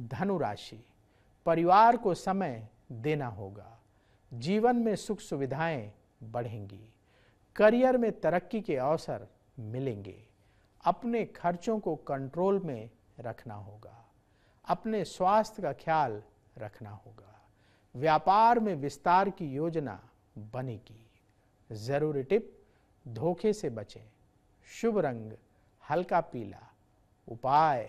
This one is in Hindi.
धनु राशि परिवार को समय देना होगा जीवन में सुख सुविधाएं बढ़ेंगी करियर में तरक्की के अवसर मिलेंगे अपने खर्चों को कंट्रोल में रखना होगा अपने स्वास्थ्य का ख्याल रखना होगा व्यापार में विस्तार की योजना बनेगी जरूरी टिप धोखे से बचें शुभ रंग हल्का पीला उपाय